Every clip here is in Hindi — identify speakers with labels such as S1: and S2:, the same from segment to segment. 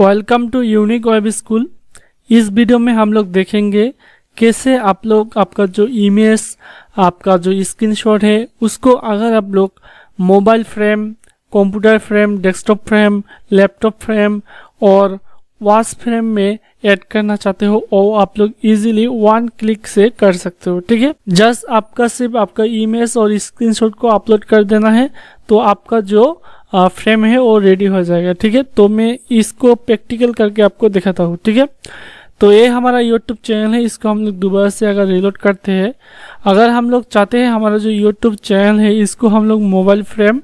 S1: welcome to Unique Web School इस वीडियो में हम लोग देखेंगे कैसे आप लोग आपका जो इमेज आपका जो स्क्रीनशॉट है उसको अगर आप लोग mobile frame computer frame desktop frame laptop frame और वॉच फ्रेम में ऐड करना चाहते हो और आप लोग इजीली वन क्लिक से कर सकते हो ठीक है जस्ट आपका सिर्फ आपका इमेज और स्क्रीनशॉट को अपलोड कर देना है तो आपका जो फ्रेम है वो रेडी हो जाएगा ठीक है तो मैं इसको प्रैक्टिकल करके आपको दिखाता हूँ ठीक है तो ये हमारा यूट्यूब चैनल है इसको हम लोग दोबारा से अगर रिलोड करते हैं अगर हम लोग चाहते हैं हमारा जो यूट्यूब चैनल है इसको हम लोग मोबाइल फ्रेम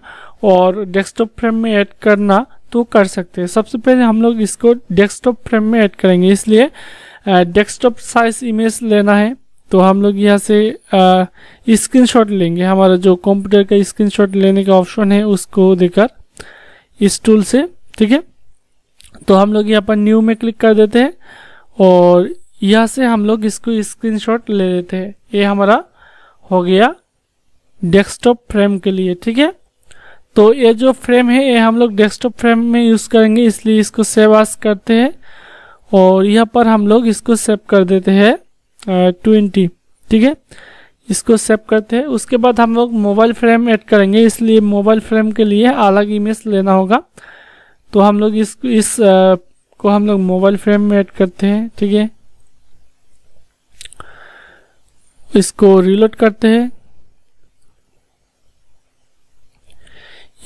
S1: और डेस्कटॉप फ्रेम में ऐड करना तो कर सकते हैं सबसे पहले हम लोग इसको डेस्कटॉप फ्रेम में ऐड करेंगे इसलिए डेस्कटॉप साइज इमेज लेना है तो हम लोग यहाँ से स्क्रीनशॉट लेंगे हमारा जो कंप्यूटर का स्क्रीनशॉट लेने का ऑप्शन है उसको देकर इस टूल से ठीक है तो हम लोग यहाँ पर न्यू में क्लिक कर देते हैं और यहाँ से हम लोग इसको स्क्रीनशॉट ले लेते हैं ये हमारा हो गया डेस्कटॉप फ्रेम के लिए ठीक है तो ये जो फ्रेम है ये हम लोग डेस्कटॉप फ्रेम में यूज़ करेंगे इसलिए इसको सेव करते हैं और यहाँ पर हम लोग इसको सेव कर देते हैं ट्वेंटी ठीक है इसको सेव करते हैं उसके बाद हम लोग मोबाइल फ्रेम ऐड करेंगे इसलिए मोबाइल फ्रेम के लिए अलग इमेज लेना होगा तो हम लोग इस इस आ, को हम लोग मोबाइल फ्रेम में ऐड करते हैं ठीक है इसको रिलोड करते हैं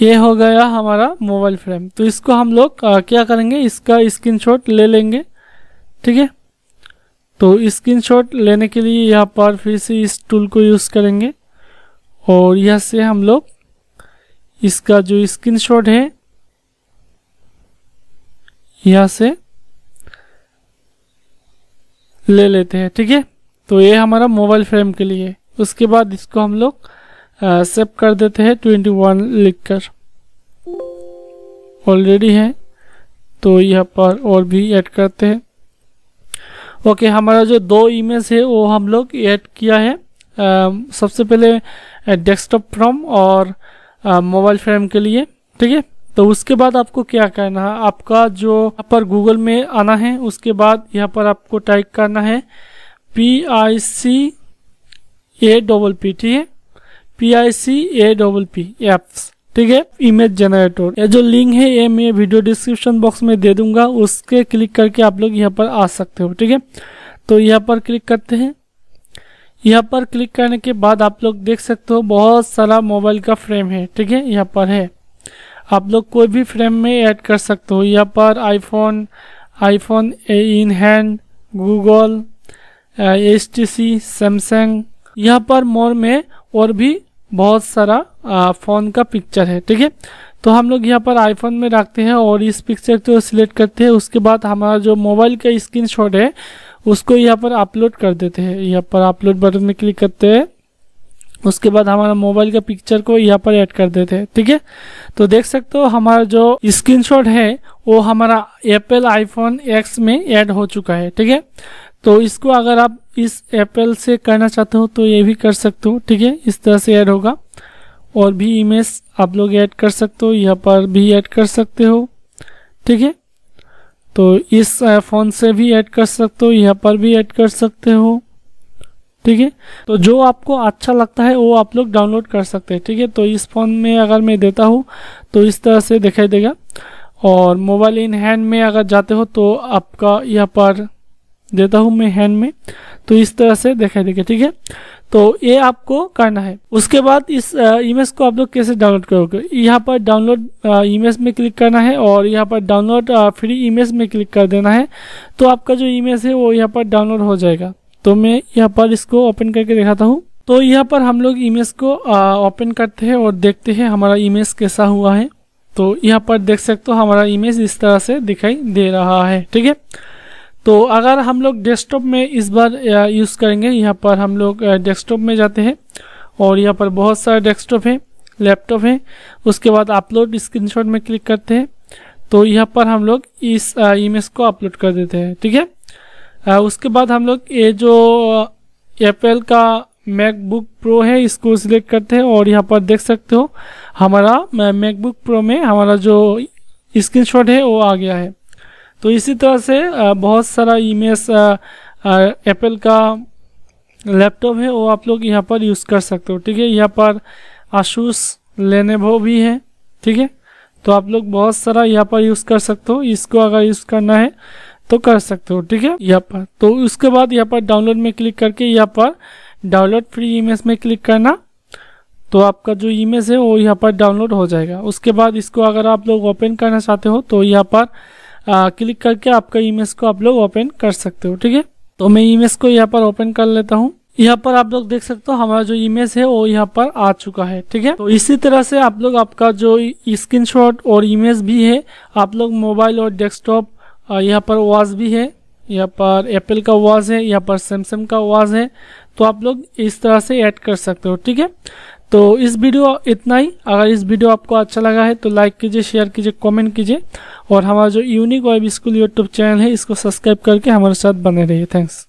S1: ये हो गया हमारा मोबाइल फ्रेम तो इसको हम लोग क्या करेंगे इसका स्क्रीनशॉट ले लेंगे ठीक है तो स्क्रीनशॉट लेने के लिए यहाँ पर फिर से इस टूल को यूज़ करेंगे और यहाँ से हम लोग इसका जो स्क्रीनशॉट है यहाँ से ले लेते हैं ठीक है तो ये हमारा मोबाइल फ्रेम के लिए उसके बाद इसको हम लोग सेव कर देते हैं ट्वेंटी वन लिख कर ऑलरेडी है तो यहाँ पर और भी ऐड करते हैं ओके हमारा जो दो इमेज है वो हम लोग ऐड किया है आ, सबसे पहले डेस्कटॉप फ्रॉम और मोबाइल फ्रेम के लिए ठीक है तो उसके बाद आपको क्या करना है आपका जो यहाँ पर गूगल में आना है उसके बाद यहाँ पर आपको टाइप करना है P I C A double P ठीक है P I C A double P apps ठीक है इमेज जनरेटर ये जो लिंक है ये मैं वीडियो डिस्क्रिप्शन बॉक्स में दे दूंगा उसके क्लिक करके आप लोग यहाँ पर आ सकते हो ठीक है तो यहाँ पर क्लिक करते हैं यहाँ पर क्लिक करने के बाद आप लोग देख सकते हो बहुत सारा मोबाइल का फ्रेम है ठीक है यहाँ पर है आप लोग कोई भी फ्रेम में ऐड कर सकते हो यहाँ पर iPhone iPhone in hand Google H T C Samsung यहाँ पर मोर में और भी बहुत सारा फ़ोन का पिक्चर है ठीक है तो हम लोग यहाँ पर आईफोन में रखते हैं और इस पिक्चर को सिलेक्ट करते हैं उसके बाद हमारा जो मोबाइल का स्क्रीन है उसको यहाँ पर अपलोड कर देते हैं यहाँ पर अपलोड बटन में क्लिक करते हैं उसके बाद हमारा मोबाइल का पिक्चर को यहाँ पर ऐड कर देते हैं ठीक है तो देख सकते हो हमारा जो स्क्रीनशॉट है वो हमारा एप्पल आईफोन एक्स में ऐड हो चुका है ठीक है तो इसको अगर आप इस एप्पल से करना चाहते हो तो ये भी कर सकते हो ठीक है इस तरह से ऐड होगा और भी इमेज आप लोग ऐड कर सकते हो यहाँ पर भी ऐड कर सकते हो ठीक है तो इस फ़ोन से भी ऐड कर सकते हो यहाँ पर भी ऐड कर सकते हो ठीक है तो जो आपको अच्छा लगता है वो आप लोग डाउनलोड कर सकते हैं ठीक है तो इस फ़ोन में अगर मैं देता हूँ तो इस तरह से दिखाई देगा और मोबाइल इन हैंड में अगर जाते हो तो आपका यहाँ पर देता हूँ मैं हैंड में तो इस तरह से दिखाई देगा ठीक है तो ये आपको करना है उसके बाद इस इमेज को आप लोग कैसे डाउनलोड करोगे यहाँ पर डाउनलोड इमेज में क्लिक करना है और यहाँ पर डाउनलोड फ्री इमेज में क्लिक कर देना है तो आपका जो इमेज है वो यहाँ पर डाउनलोड हो जाएगा तो मैं यहाँ पर इसको ओपन करके दिखाता हूँ तो यहाँ पर हम लोग इमेज को ओपन करते हैं और देखते हैं हमारा इमेज कैसा हुआ है तो यहाँ पर देख सकते हो हमारा इमेज इस तरह से दिखाई दे रहा है ठीक है तो अगर हम लोग डेस्कटॉप में इस बार यूज़ करेंगे यहाँ पर हम लोग डेस्कटॉप में जाते हैं और यहाँ पर बहुत सारे डेस्कटॉप हैं लैपटॉप हैं उसके बाद अपलोड स्क्रीनशॉट में क्लिक करते हैं तो यहाँ पर हम लोग इस इमेज को अपलोड कर देते हैं ठीक है आ, उसके बाद हम लोग ये जो एप्पल का मैकबुक प्रो है इसको सिलेक्ट करते हैं और यहाँ पर देख सकते हो हमारा मैकबुक प्रो में हमारा जो स्क्रीनशॉट है वो आ गया है तो इसी तरह से बहुत सारा इमेज एप्पल का लैपटॉप है वो आप लोग यहाँ पर यूज़ कर सकते हो ठीक है यहाँ पर आशूस लेनेवो भी है ठीक है तो आप लोग बहुत सारा यहाँ पर यूज़ कर सकते हो इसको अगर यूज़ करना है तो कर सकते हो ठीक है यहाँ पर तो उसके बाद यहाँ पर डाउनलोड में क्लिक करके यहाँ पर डाउनलोड फ्री इमेज में क्लिक करना तो आपका जो इमेज है वो यहाँ पर डाउनलोड हो जाएगा उसके बाद इसको अगर आप लोग ओपन करना चाहते हो तो यहाँ पर क्लिक करके आपका इमेज को आप लोग ओपन कर सकते हो ठीक है तो मैं इमेज को यहाँ पर ओपन कर लेता हूँ यहाँ पर आप लोग देख सकते हो हमारा जो इमेज है वो यहाँ पर आ चुका है ठीक है तो इसी तरह से आप लोग आपका जो स्क्रीनशॉट और इमेज भी है आप लोग मोबाइल और डेस्कटॉप यहाँ पर वॉज भी है यहाँ पर एप्पल का वॉज है यहाँ पर सैमसंग का वॉज है तो आप लोग इस तरह से ऐड कर सकते हो ठीक है तो इस वीडियो इतना ही अगर इस वीडियो आपको अच्छा लगा है तो लाइक कीजिए शेयर कीजिए कमेंट कीजिए और हमारा जो Unique Web School YouTube channel है इसको सब्सक्राइब करके हमारे साथ बने रहिए थैंक्स